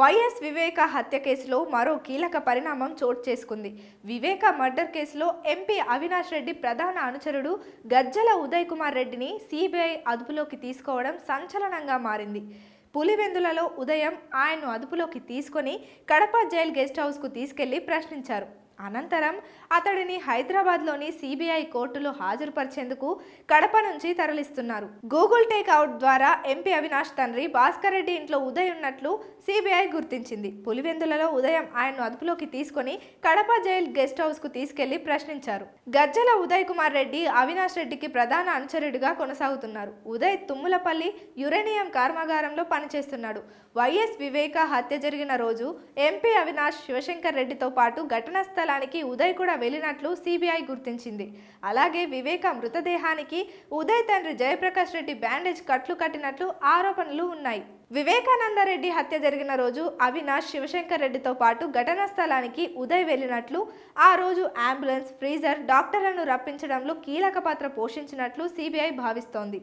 YS వివేక హత్య కేసులో మరో కీలక పరిణామం చోటు చేసుకుంది వివేక మర్డర్ కేసులో ఎంపీ అవినాష్ రెడ్డి ప్రధాన అనుచరుడు గజ్జల ఉదయ్ కుమార్ రెడ్డిని సిబిఐ అదుపులోకి తీసుకోవడం సంచలనంగా మారింది పులివెందులలో ఉదయం ఆయన్ను అదుపులోకి తీసుకొని కడప జైలు గెస్ట్ హౌస్కు తీసుకెళ్లి ప్రశ్నించారు అనంతరం అతడిని హైదరాబాద్లోని సిబిఐ కోర్టులో హాజరుపరిచేందుకు కడప నుంచి తరలిస్తున్నారు గూగుల్ టేక్అవుట్ ద్వారా ఎంపీ అవినాష్ తండ్రి భాస్కర్ రెడ్డి ఇంట్లో ఉదయ్ ఉన్నట్లు సిబిఐ గుర్తించింది పులివెందులలో ఉదయం ఆయన్ను అదుపులోకి తీసుకుని కడప జైలు గెస్ట్ కు తీసుకెళ్లి ప్రశ్నించారు గజ్జల ఉదయ్ కుమార్ రెడ్డి అవినాష్ రెడ్డికి ప్రధాన అనుచరుడిగా కొనసాగుతున్నారు ఉదయ్ తుమ్ములపల్లి యురేనియం కర్మాగారంలో పనిచేస్తున్నాడు వైఎస్ వివేక హత్య జరిగిన రోజు ఎంపీ అవినాష్ శివశంకర్ రెడ్డితో పాటు ఘటనా స్థల స్థలానికి ఉదయ్ కూడా వెళ్ళినట్లు సిబిఐ గుర్తించింది అలాగే వివేక మృతదేహానికి ఉదయ్ తండ్రి జయప్రకాష్ రెడ్డి బ్యాండేజ్ కట్లు కట్టినట్లు ఆరోపణలు ఉన్నాయి వివేకానందరెడ్డి హత్య జరిగిన రోజు అవినాష్ శివశంకర్ రెడ్డితో పాటు ఘటనా స్థలానికి ఉదయ్ వెళ్ళినట్లు ఆ రోజు అంబులెన్స్ ఫ్రీజర్ డాక్టర్లను రప్పించడంలో కీలక పాత్ర పోషించినట్లు సిబిఐ భావిస్తోంది